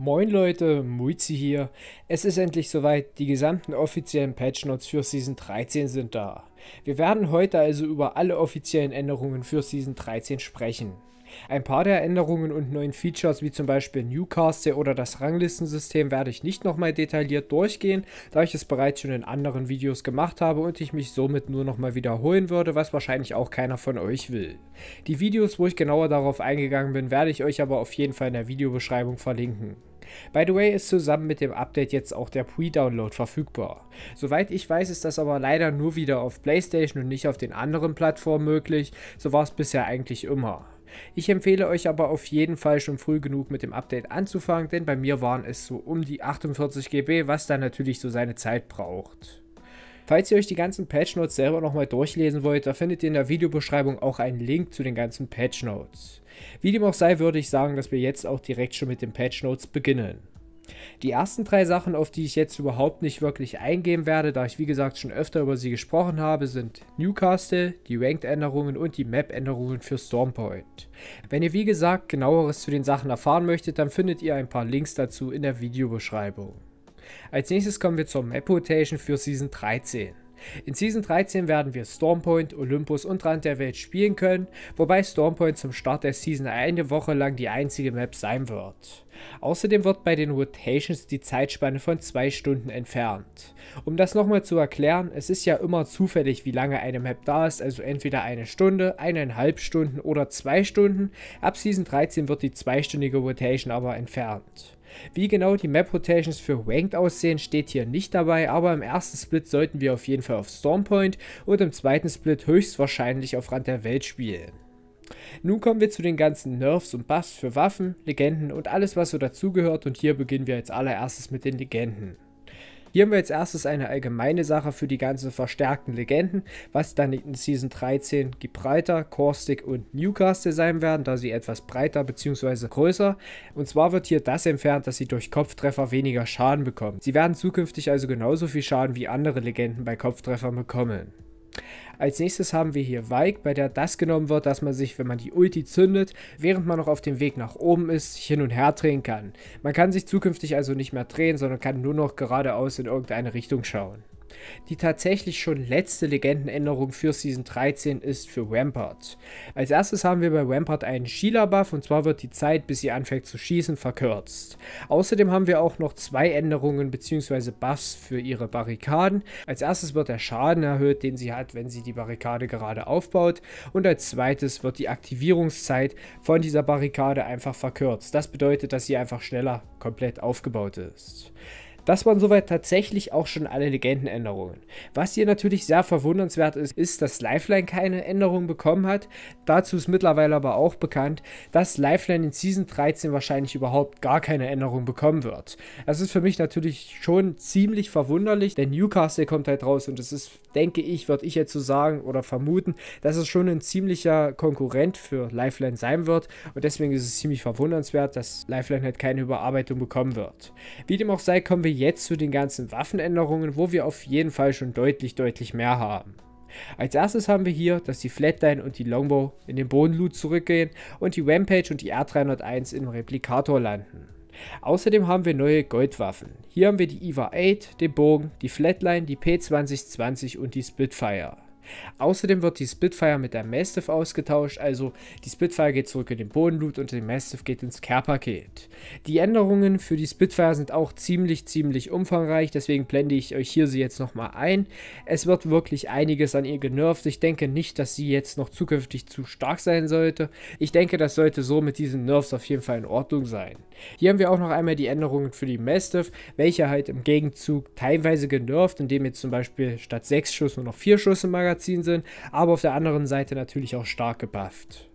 Moin Leute, Muizi hier. Es ist endlich soweit, die gesamten offiziellen Patch Notes für Season 13 sind da. Wir werden heute also über alle offiziellen Änderungen für Season 13 sprechen. Ein paar der Änderungen und neuen Features wie zum Beispiel Newcastle oder das Ranglistensystem werde ich nicht nochmal detailliert durchgehen, da ich es bereits schon in anderen Videos gemacht habe und ich mich somit nur nochmal wiederholen würde, was wahrscheinlich auch keiner von euch will. Die Videos, wo ich genauer darauf eingegangen bin, werde ich euch aber auf jeden Fall in der Videobeschreibung verlinken. By the way ist zusammen mit dem Update jetzt auch der Pre-Download verfügbar. Soweit ich weiß, ist das aber leider nur wieder auf PlayStation und nicht auf den anderen Plattformen möglich, so war es bisher eigentlich immer. Ich empfehle euch aber auf jeden Fall schon früh genug mit dem Update anzufangen, denn bei mir waren es so um die 48 GB, was dann natürlich so seine Zeit braucht. Falls ihr euch die ganzen Patch Notes selber nochmal durchlesen wollt, da findet ihr in der Videobeschreibung auch einen Link zu den ganzen Patch Notes. Wie dem auch sei, würde ich sagen, dass wir jetzt auch direkt schon mit den Patch Notes beginnen. Die ersten drei Sachen, auf die ich jetzt überhaupt nicht wirklich eingehen werde, da ich wie gesagt schon öfter über sie gesprochen habe, sind Newcastle, die Ranked-Änderungen und die Map-Änderungen für Stormpoint. Wenn ihr wie gesagt genaueres zu den Sachen erfahren möchtet, dann findet ihr ein paar Links dazu in der Videobeschreibung. Als nächstes kommen wir zur Map Rotation für Season 13. In Season 13 werden wir Stormpoint, Olympus und Rand der Welt spielen können, wobei Stormpoint zum Start der Season eine Woche lang die einzige Map sein wird. Außerdem wird bei den Rotations die Zeitspanne von 2 Stunden entfernt. Um das nochmal zu erklären, es ist ja immer zufällig, wie lange eine Map da ist, also entweder eine Stunde, eineinhalb Stunden oder 2 Stunden. Ab Season 13 wird die zweistündige Rotation aber entfernt. Wie genau die Map Rotations für Ranked aussehen, steht hier nicht dabei, aber im ersten Split sollten wir auf jeden Fall auf Stormpoint und im zweiten Split höchstwahrscheinlich auf Rand der Welt spielen. Nun kommen wir zu den ganzen Nerfs und Buffs für Waffen, Legenden und alles was so dazugehört und hier beginnen wir als allererstes mit den Legenden. Hier haben wir als erstes eine allgemeine Sache für die ganzen verstärkten Legenden, was dann in Season 13 Gibraltar, Caustic und Newcastle sein werden, da sie etwas breiter bzw. größer. Und zwar wird hier das entfernt, dass sie durch Kopftreffer weniger Schaden bekommen. Sie werden zukünftig also genauso viel Schaden wie andere Legenden bei Kopftreffern bekommen. Als nächstes haben wir hier Weig, bei der das genommen wird, dass man sich, wenn man die Ulti zündet, während man noch auf dem Weg nach oben ist, hin und her drehen kann. Man kann sich zukünftig also nicht mehr drehen, sondern kann nur noch geradeaus in irgendeine Richtung schauen. Die tatsächlich schon letzte Legendenänderung für Season 13 ist für Rampart. Als erstes haben wir bei Rampart einen Sheila-Buff und zwar wird die Zeit, bis sie anfängt zu schießen, verkürzt. Außerdem haben wir auch noch zwei Änderungen bzw. Buffs für ihre Barrikaden. Als erstes wird der Schaden erhöht, den sie hat, wenn sie die Barrikade gerade aufbaut und als zweites wird die Aktivierungszeit von dieser Barrikade einfach verkürzt. Das bedeutet, dass sie einfach schneller komplett aufgebaut ist. Das waren soweit tatsächlich auch schon alle Legendenänderungen. Was hier natürlich sehr verwundernswert ist, ist, dass Lifeline keine Änderungen bekommen hat. Dazu ist mittlerweile aber auch bekannt, dass Lifeline in Season 13 wahrscheinlich überhaupt gar keine Änderung bekommen wird. Das ist für mich natürlich schon ziemlich verwunderlich, denn Newcastle kommt halt raus und es ist, denke ich, würde ich jetzt so sagen oder vermuten, dass es schon ein ziemlicher Konkurrent für Lifeline sein wird und deswegen ist es ziemlich verwundernswert, dass Lifeline halt keine Überarbeitung bekommen wird. Wie dem auch sei, kommen wir jetzt zu den ganzen Waffenänderungen, wo wir auf jeden Fall schon deutlich, deutlich mehr haben. Als erstes haben wir hier, dass die Flatline und die Longbow in den Bodenloot zurückgehen und die Rampage und die R301 im Replikator landen. Außerdem haben wir neue Goldwaffen. Hier haben wir die IVA-8, den Bogen, die Flatline, die P2020 und die Spitfire. Außerdem wird die Spitfire mit der Mastiff ausgetauscht, also die Spitfire geht zurück in den Bodenloot und die Mastiff geht ins Care-Paket. Die Änderungen für die Spitfire sind auch ziemlich, ziemlich umfangreich, deswegen blende ich euch hier sie jetzt nochmal ein. Es wird wirklich einiges an ihr genervt. Ich denke nicht, dass sie jetzt noch zukünftig zu stark sein sollte. Ich denke, das sollte so mit diesen Nerfs auf jeden Fall in Ordnung sein. Hier haben wir auch noch einmal die Änderungen für die Mastiff, welche halt im Gegenzug teilweise genervt, indem jetzt zum Beispiel statt 6 Schuss nur noch 4 Schuss im Magazin Magazin sind, aber auf der anderen Seite natürlich auch stark gebufft.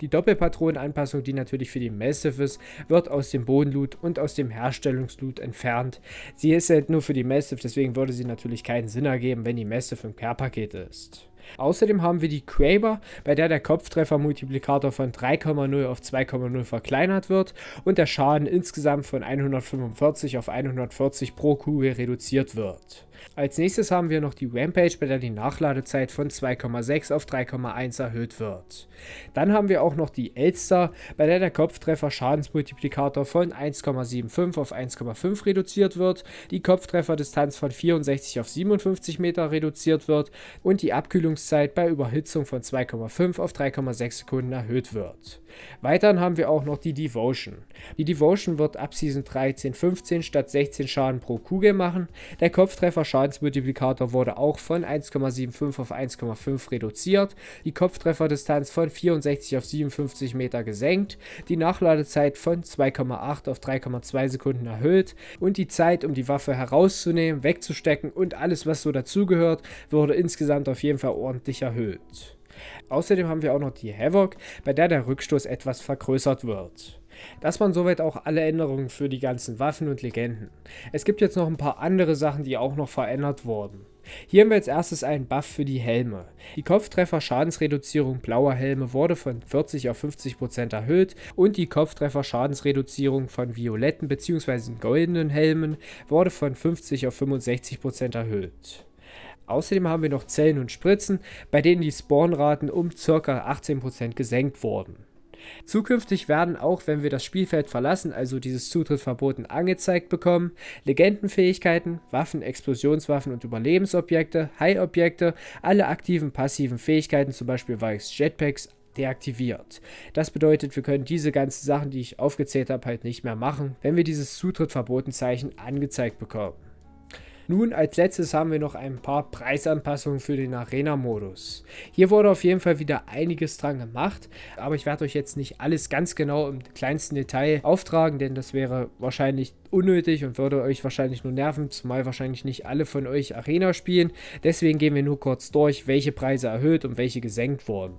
Die Doppelpatronenanpassung, die natürlich für die Massive ist, wird aus dem Bodenloot und aus dem Herstellungsloot entfernt. Sie ist halt nur für die Massive, deswegen würde sie natürlich keinen Sinn ergeben, wenn die Massive im Care-Paket ist. Außerdem haben wir die Kraber, bei der der Kopftreffermultiplikator von 3,0 auf 2,0 verkleinert wird und der Schaden insgesamt von 145 auf 140 pro Kugel reduziert wird. Als nächstes haben wir noch die Rampage, bei der die Nachladezeit von 2,6 auf 3,1 erhöht wird. Dann haben wir auch noch die Elster, bei der der Kopftreffer Schadensmultiplikator von 1,75 auf 1,5 reduziert wird, die Kopftrefferdistanz von 64 auf 57 Meter reduziert wird und die Abkühlung Trocknungszeit bei Überhitzung von 2,5 auf 3,6 Sekunden erhöht wird. Weiterhin haben wir auch noch die Devotion. Die Devotion wird ab Season 13 15 statt 16 Schaden pro Kugel machen. Der Kopftreffer Schadensmultiplikator wurde auch von 1,75 auf 1,5 reduziert, die Kopftrefferdistanz von 64 auf 57 Meter gesenkt, die Nachladezeit von 2,8 auf 3,2 Sekunden erhöht und die Zeit, um die Waffe herauszunehmen, wegzustecken und alles, was so dazugehört, wurde insgesamt auf jeden Fall ordentlich erhöht. Außerdem haben wir auch noch die Havoc, bei der der Rückstoß etwas vergrößert wird. Das waren soweit auch alle Änderungen für die ganzen Waffen und Legenden. Es gibt jetzt noch ein paar andere Sachen, die auch noch verändert wurden. Hier haben wir als erstes einen Buff für die Helme. Die Kopftreffer-Schadensreduzierung blauer Helme wurde von 40 auf 50% erhöht und die Kopftreffer-Schadensreduzierung von violetten bzw. goldenen Helmen wurde von 50 auf 65% erhöht. Außerdem haben wir noch Zellen und Spritzen, bei denen die Spawnraten um ca. 18% gesenkt wurden. Zukünftig werden auch, wenn wir das Spielfeld verlassen, also dieses Zutritt verboten angezeigt bekommen, Legendenfähigkeiten, Waffen, Explosionswaffen und Überlebensobjekte, High-Objekte, alle aktiven, passiven Fähigkeiten, zum Beispiel Vikes Jetpacks, deaktiviert. Das bedeutet, wir können diese ganzen Sachen, die ich aufgezählt habe, halt nicht mehr machen, wenn wir dieses Zutritt verboten Zeichen angezeigt bekommen. Nun als letztes haben wir noch ein paar Preisanpassungen für den Arena-Modus. Hier wurde auf jeden Fall wieder einiges dran gemacht, aber ich werde euch jetzt nicht alles ganz genau im kleinsten Detail auftragen, denn das wäre wahrscheinlich unnötig und würde euch wahrscheinlich nur nerven, zumal wahrscheinlich nicht alle von euch Arena spielen. Deswegen gehen wir nur kurz durch, welche Preise erhöht und welche gesenkt wurden.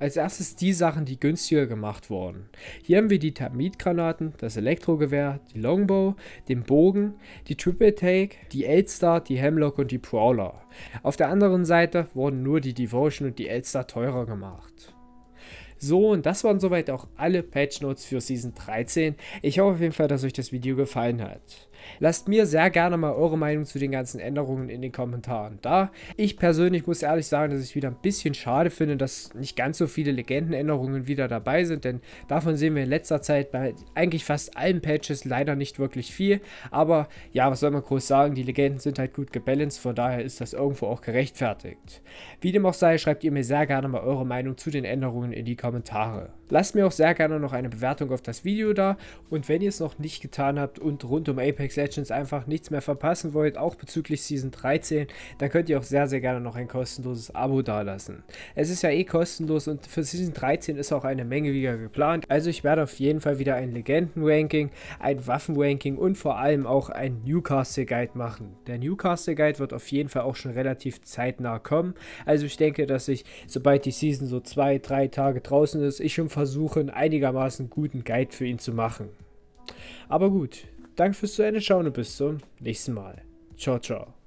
Als erstes die Sachen, die günstiger gemacht wurden. Hier haben wir die Termitgranaten, das Elektrogewehr, die Longbow, den Bogen, die Triple Take, die Eldstar, die Hemlock und die Prowler. Auf der anderen Seite wurden nur die Devotion und die Eldstar teurer gemacht. So, und das waren soweit auch alle Patch Notes für Season 13. Ich hoffe auf jeden Fall, dass euch das Video gefallen hat. Lasst mir sehr gerne mal eure Meinung zu den ganzen Änderungen in den Kommentaren da. Ich persönlich muss ehrlich sagen, dass ich wieder ein bisschen schade finde, dass nicht ganz so viele Legendenänderungen wieder dabei sind, denn davon sehen wir in letzter Zeit bei eigentlich fast allen Patches leider nicht wirklich viel. Aber ja, was soll man groß sagen, die Legenden sind halt gut gebalanced, von daher ist das irgendwo auch gerechtfertigt. Wie dem auch sei, schreibt ihr mir sehr gerne mal eure Meinung zu den Änderungen in die Kommentare. Lasst mir auch sehr gerne noch eine Bewertung auf das Video da und wenn ihr es noch nicht getan habt und rund um Apex Legends einfach nichts mehr verpassen wollt, auch bezüglich Season 13, dann könnt ihr auch sehr, sehr gerne noch ein kostenloses Abo dalassen. Es ist ja eh kostenlos und für Season 13 ist auch eine Menge wieder geplant, also ich werde auf jeden Fall wieder ein Legenden-Ranking, ein Waffen-Ranking und vor allem auch ein Newcastle-Guide machen. Der Newcastle-Guide wird auf jeden Fall auch schon relativ zeitnah kommen, also ich denke, dass ich, sobald die Season so zwei, drei Tage draußen ist, ich schon versuche, einen einigermaßen guten Guide für ihn zu machen. Aber gut, danke fürs zu Ende schauen und bis zum nächsten Mal. Ciao, ciao.